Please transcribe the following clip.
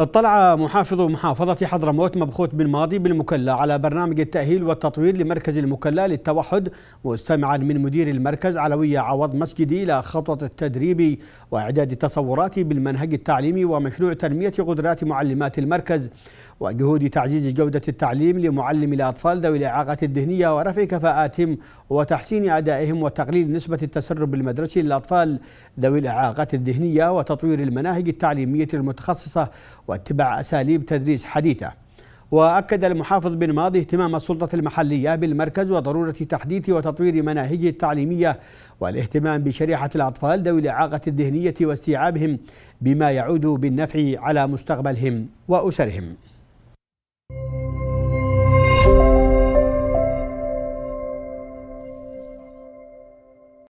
اطلع محافظ محافظة حضرموت مبخوت بن ماضي بالمكلا على برنامج التأهيل والتطوير لمركز المكلا للتوحد مستمعا من مدير المركز علوية عوض مسجدي إلى خطوة التدريب وإعداد التصورات بالمنهج التعليمي ومشروع تنمية قدرات معلمات المركز وجهود تعزيز جودة التعليم لمعلم الأطفال ذوي الإعاقة الذهنية ورفع كفاءاتهم وتحسين أدائهم وتقليل نسبة التسرب المدرسي للأطفال ذوي الإعاقة الذهنية وتطوير المناهج التعليمية المتخصصة واتباع أساليب تدريس حديثة وأكد المحافظ بن ماضي اهتمام السلطة المحلية بالمركز وضرورة تحديث وتطوير مناهجه التعليمية والاهتمام بشريحة الأطفال ذوي الإعاقة الذهنية واستيعابهم بما يعود بالنفع على مستقبلهم وأسرهم